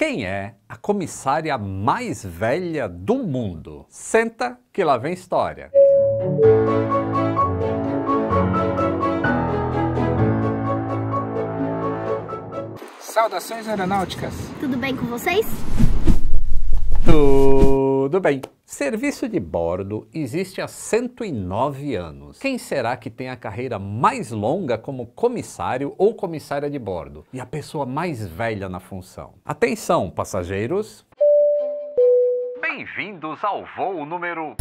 Quem é a comissária mais velha do mundo? Senta que lá vem história. Saudações aeronáuticas. Tudo bem com vocês? Tudo tudo bem. Serviço de bordo existe há 109 anos. Quem será que tem a carreira mais longa como comissário ou comissária de bordo? E a pessoa mais velha na função? Atenção, passageiros! Bem-vindos ao voo número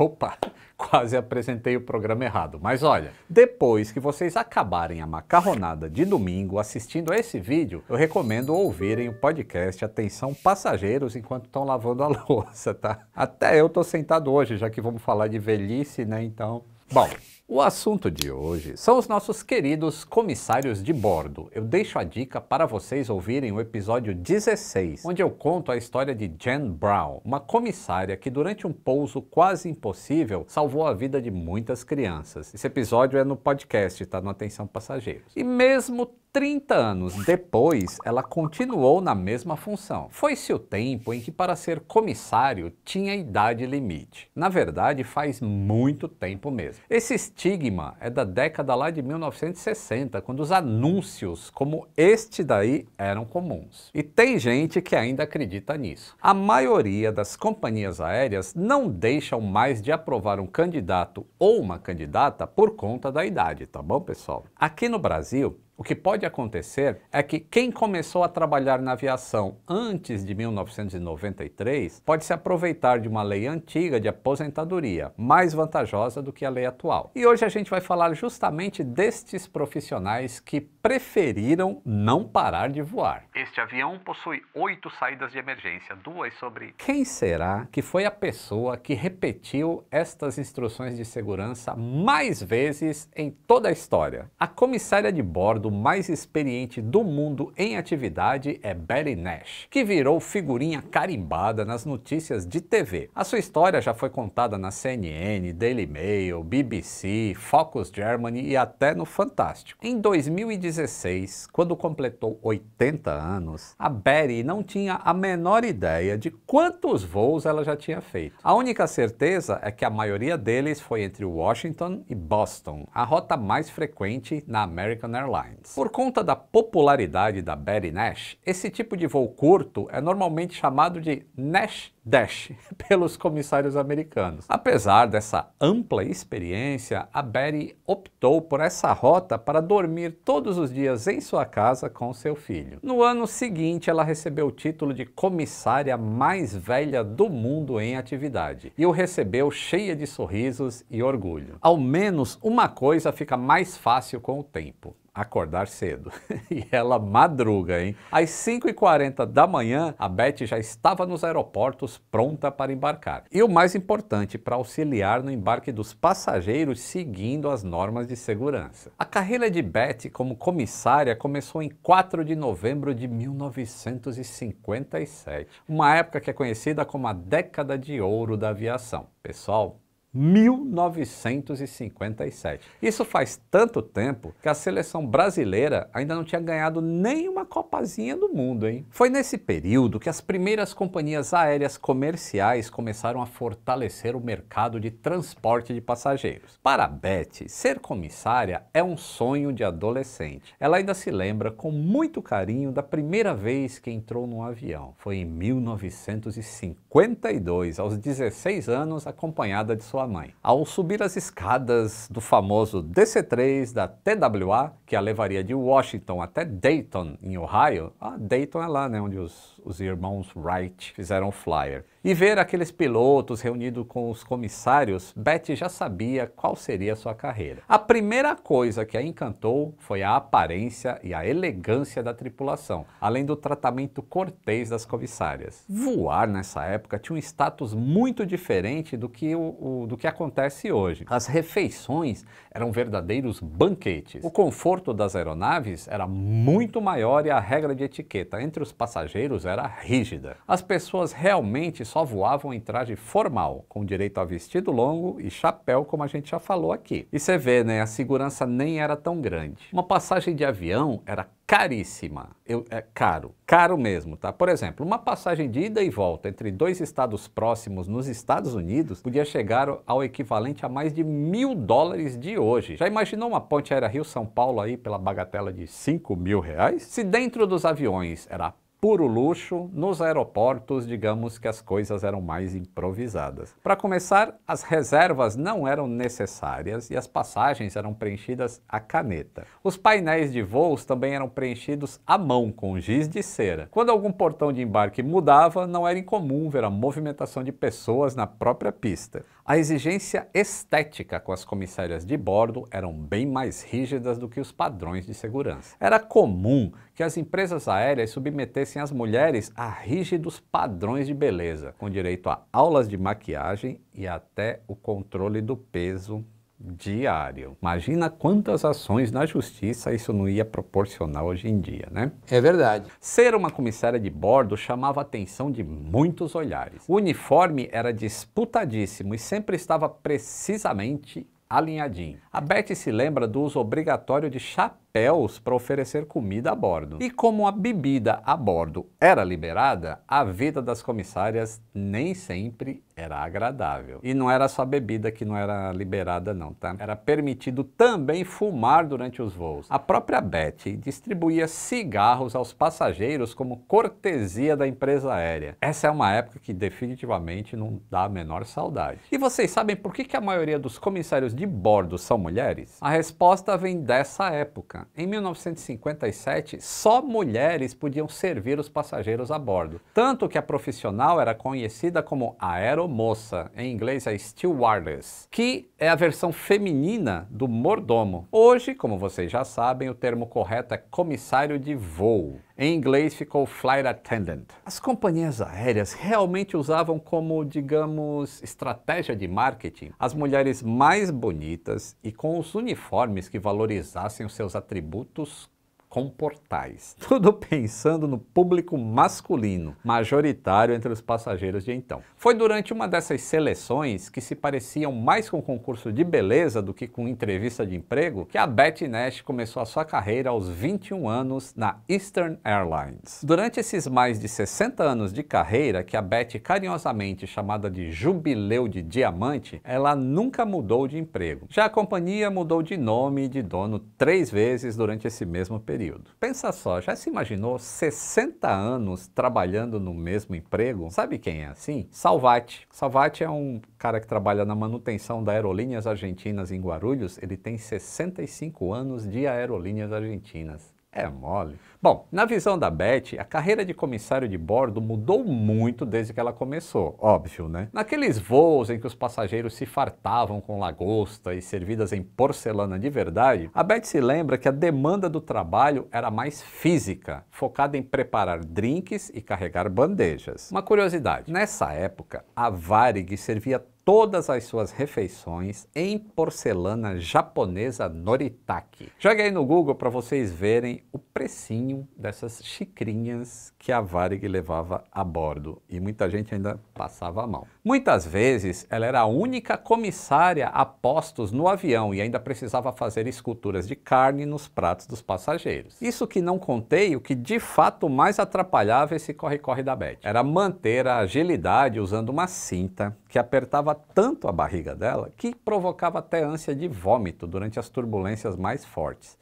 Opa, quase apresentei o programa errado. Mas olha, depois que vocês acabarem a macarronada de domingo assistindo a esse vídeo, eu recomendo ouvirem o podcast Atenção Passageiros enquanto estão lavando a louça, tá? Até eu tô sentado hoje, já que vamos falar de velhice, né? Então, bom, o assunto de hoje são os nossos queridos comissários de bordo. Eu deixo a dica para vocês ouvirem o episódio 16, onde eu conto a história de Jen Brown, uma comissária que durante um pouso quase impossível salvou a vida de muitas crianças. Esse episódio é no podcast, tá no Atenção Passageiros. E mesmo 30 anos depois, ela continuou na mesma função. Foi-se o tempo em que, para ser comissário, tinha idade limite. Na verdade, faz muito tempo mesmo. Esses estigma é da década lá de 1960, quando os anúncios como este daí eram comuns. E tem gente que ainda acredita nisso. A maioria das companhias aéreas não deixam mais de aprovar um candidato ou uma candidata por conta da idade, tá bom, pessoal? Aqui no Brasil, o que pode acontecer é que quem começou a trabalhar na aviação antes de 1993 pode se aproveitar de uma lei antiga de aposentadoria, mais vantajosa do que a lei atual. E hoje a gente vai falar justamente destes profissionais que preferiram não parar de voar. Este avião possui oito saídas de emergência, duas sobre. Quem será que foi a pessoa que repetiu estas instruções de segurança mais vezes em toda a história? A comissária de bordo guarda mais experiente do mundo em atividade é Barry Nash, que virou figurinha carimbada nas notícias de TV. A sua história já foi contada na CNN, Daily Mail, BBC, Focus Germany e até no Fantástico. Em 2016, quando completou 80 anos, a Barry não tinha a menor ideia de quantos voos ela já tinha feito. A única certeza é que a maioria deles foi entre Washington e Boston, a rota mais frequente na American Airlines. Airlines. Por conta da popularidade da Betty Nash, esse tipo de voo curto é normalmente chamado de Nash Dash pelos comissários americanos. Apesar dessa ampla experiência, a Betty optou por essa rota para dormir todos os dias em sua casa com seu filho. No ano seguinte, ela recebeu o título de comissária mais velha do mundo em atividade e o recebeu cheia de sorrisos e orgulho. Ao menos uma coisa fica mais fácil com o tempo acordar cedo. e ela madruga, hein? Às 5h40 da manhã, a Beth já estava nos aeroportos pronta para embarcar. E o mais importante, para auxiliar no embarque dos passageiros seguindo as normas de segurança. A carreira de Beth como comissária começou em 4 de novembro de 1957, uma época que é conhecida como a década de ouro da aviação. Pessoal, 1957. Isso faz tanto tempo que a seleção brasileira ainda não tinha ganhado nenhuma copazinha do mundo, hein? Foi nesse período que as primeiras companhias aéreas comerciais começaram a fortalecer o mercado de transporte de passageiros. Para a Beth, ser comissária é um sonho de adolescente. Ela ainda se lembra com muito carinho da primeira vez que entrou num avião. Foi em 1952, aos 16 anos, acompanhada de sua sua mãe. Ao subir as escadas do famoso DC-3 da TWA, que a levaria de Washington até Dayton, em Ohio, Dayton é lá né, onde os, os irmãos Wright fizeram o flyer. E ver aqueles pilotos reunidos com os comissários, Betty já sabia qual seria sua carreira. A primeira coisa que a encantou foi a aparência e a elegância da tripulação, além do tratamento cortês das comissárias. Voar nessa época tinha um status muito diferente do que, o, o do que acontece hoje. As refeições eram verdadeiros banquetes. O conforto das aeronaves era muito maior e a regra de etiqueta entre os passageiros era rígida. As pessoas realmente só voavam em traje formal, com direito a vestido longo e chapéu, como a gente já falou aqui. E você vê, né, a segurança nem era tão grande. Uma passagem de avião era caríssima. Eu, é caro, caro mesmo, tá? Por exemplo, uma passagem de ida e volta entre dois estados próximos nos Estados Unidos podia chegar ao equivalente a mais de mil dólares de hoje. Já imaginou uma ponte aérea Rio-São Paulo aí pela bagatela de cinco mil reais? Se dentro dos aviões era puro luxo, nos aeroportos, digamos que as coisas eram mais improvisadas. Para começar, as reservas não eram necessárias e as passagens eram preenchidas à caneta. Os painéis de voos também eram preenchidos à mão com giz de cera. Quando algum portão de embarque mudava, não era incomum ver a movimentação de pessoas na própria pista. A exigência estética com as comissárias de bordo eram bem mais rígidas do que os padrões de segurança. Era comum que as empresas aéreas submetessem submetem as mulheres a rígidos padrões de beleza, com direito a aulas de maquiagem e até o controle do peso diário. Imagina quantas ações na justiça isso não ia proporcionar hoje em dia, né? É verdade. Ser uma comissária de bordo chamava a atenção de muitos olhares. O uniforme era disputadíssimo e sempre estava precisamente alinhadinho. A Beth se lembra do uso obrigatório de chapéu hotéis para oferecer comida a bordo. E como a bebida a bordo era liberada, a vida das comissárias nem sempre era agradável. E não era só bebida que não era liberada não, tá? Era permitido também fumar durante os voos. A própria Betty distribuía cigarros aos passageiros como cortesia da empresa aérea. Essa é uma época que definitivamente não dá a menor saudade. E vocês sabem por que, que a maioria dos comissários de bordo são mulheres? A resposta vem dessa época em 1957, só mulheres podiam servir os passageiros a bordo. Tanto que a profissional era conhecida como aeromoça, em inglês a é stewardess, que é a versão feminina do mordomo. Hoje, como vocês já sabem, o termo correto é comissário de voo. Em inglês ficou flight attendant. As companhias aéreas realmente usavam como, digamos, estratégia de marketing as mulheres mais bonitas e com os uniformes que valorizassem os seus atributos comportais. Tudo pensando no público masculino, majoritário entre os passageiros de então. Foi durante uma dessas seleções que se pareciam mais com concurso de beleza do que com entrevista de emprego que a Betty Nash começou a sua carreira aos 21 anos na Eastern Airlines. Durante esses mais de 60 anos de carreira, que a Betty carinhosamente chamada de Jubileu de Diamante, ela nunca mudou de emprego. Já a companhia mudou de nome e de dono três vezes durante esse mesmo período período. Pensa só, já se imaginou 60 anos trabalhando no mesmo emprego? Sabe quem é assim? Salvati. Salvati é um cara que trabalha na manutenção da Aerolíneas Argentinas em Guarulhos. Ele tem 65 anos de Aerolíneas Argentinas. É mole. Bom, na visão da Beth, a carreira de comissário de bordo mudou muito desde que ela começou, óbvio, né? Naqueles voos em que os passageiros se fartavam com lagosta e servidas em porcelana de verdade, a Beth se lembra que a demanda do trabalho era mais física, focada em preparar drinks e carregar bandejas. Uma curiosidade, nessa época, a Varig servia todas as suas refeições em porcelana japonesa Noritake. Jogue aí no Google para vocês verem o precinho dessas xicrinhas que a Varig levava a bordo e muita gente ainda passava a mão. Muitas vezes ela era a única comissária a postos no avião e ainda precisava fazer esculturas de carne nos pratos dos passageiros. Isso que não contei, o que de fato mais atrapalhava esse corre-corre da Beth era manter a agilidade usando uma cinta que apertava apertava tanto a barriga dela que provocava até ânsia de vômito durante as turbulências mais fortes,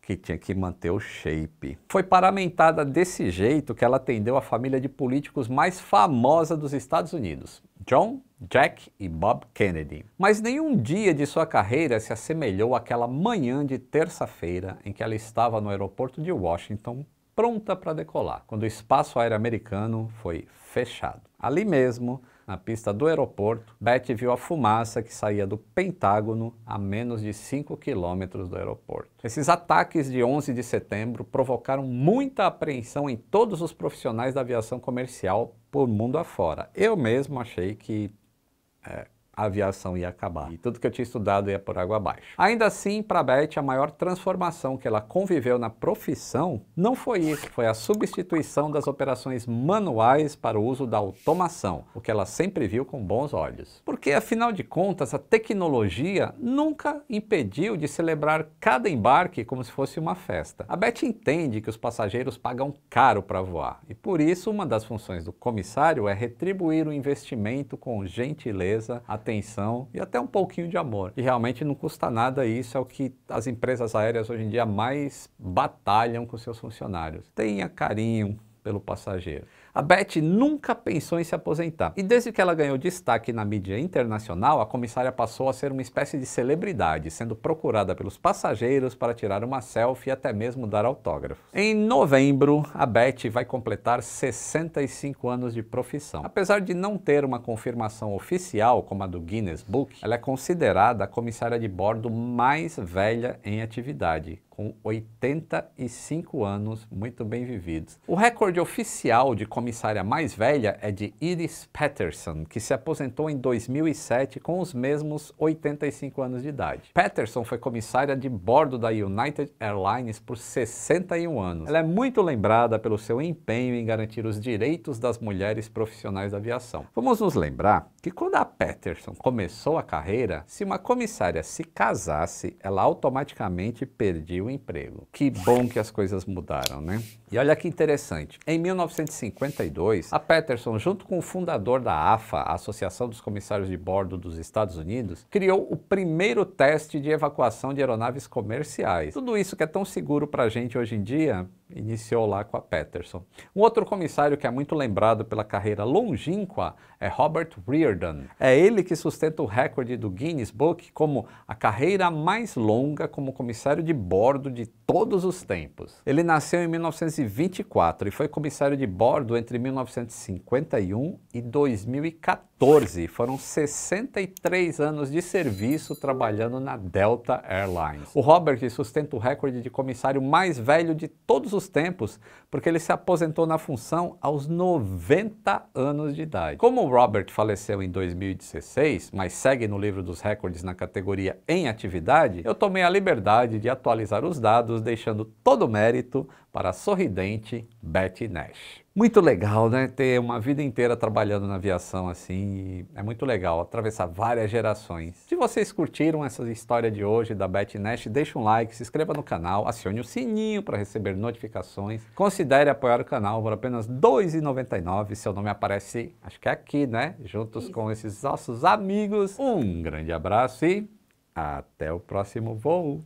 que tinha que manter o shape. Foi paramentada desse jeito que ela atendeu a família de políticos mais famosa dos Estados Unidos, John, Jack e Bob Kennedy. Mas nenhum dia de sua carreira se assemelhou àquela manhã de terça-feira em que ela estava no aeroporto de Washington pronta para decolar, quando o espaço aéreo americano foi fechado. Ali mesmo, na pista do aeroporto, Betty viu a fumaça que saía do Pentágono a menos de 5 quilômetros do aeroporto. Esses ataques de 11 de setembro provocaram muita apreensão em todos os profissionais da aviação comercial por mundo afora. Eu mesmo achei que é, a aviação ia acabar. E tudo que eu tinha estudado ia por água abaixo. Ainda assim, para a Beth, a maior transformação que ela conviveu na profissão não foi isso, foi a substituição das operações manuais para o uso da automação, o que ela sempre viu com bons olhos. Porque, afinal de contas, a tecnologia nunca impediu de celebrar cada embarque como se fosse uma festa. A Beth entende que os passageiros pagam caro para voar, e por isso uma das funções do comissário é retribuir o investimento com gentileza a atenção e até um pouquinho de amor. E realmente não custa nada isso, é o que as empresas aéreas hoje em dia mais batalham com seus funcionários. Tenha carinho pelo passageiro. A Beth nunca pensou em se aposentar. E desde que ela ganhou destaque na mídia internacional, a comissária passou a ser uma espécie de celebridade, sendo procurada pelos passageiros para tirar uma selfie e até mesmo dar autógrafos. Em novembro, a Beth vai completar 65 anos de profissão. Apesar de não ter uma confirmação oficial como a do Guinness Book, ela é considerada a comissária de bordo mais velha em atividade, com 85 anos muito bem vividos. O recorde oficial de comissária mais velha é de Iris Patterson, que se aposentou em 2007 com os mesmos 85 anos de idade. Patterson foi comissária de bordo da United Airlines por 61 anos. Ela é muito lembrada pelo seu empenho em garantir os direitos das mulheres profissionais da aviação. Vamos nos lembrar que quando a Patterson começou a carreira, se uma comissária se casasse, ela automaticamente perdia o emprego. Que bom que as coisas mudaram, né? E olha que interessante. Em 1952, a Peterson, junto com o fundador da AFA, a Associação dos Comissários de Bordo dos Estados Unidos, criou o primeiro teste de evacuação de aeronaves comerciais. Tudo isso que é tão seguro para a gente hoje em dia, iniciou lá com a Patterson. Um outro comissário que é muito lembrado pela carreira longínqua é Robert Reardon. É ele que sustenta o recorde do Guinness Book como a carreira mais longa como comissário de bordo de todos os tempos. Ele nasceu em 1924 e foi comissário de bordo entre 1951 e 2014. 2014, foram 63 anos de serviço trabalhando na Delta Airlines. O Robert sustenta o recorde de comissário mais velho de todos os tempos, porque ele se aposentou na função aos 90 anos de idade. Como o Robert faleceu em 2016, mas segue no livro dos recordes na categoria em atividade, eu tomei a liberdade de atualizar os dados, deixando todo o mérito para a sorridente Betty Nash. Muito legal, né? Ter uma vida inteira trabalhando na aviação assim, é muito legal atravessar várias gerações. Se vocês curtiram essa história de hoje da Betty Nash, deixe um like, se inscreva no canal, acione o sininho para receber notificações, considere apoiar o canal por apenas R$ 2,99, seu nome aparece, acho que é aqui, né? Juntos Isso. com esses nossos amigos. Um grande abraço e até o próximo voo!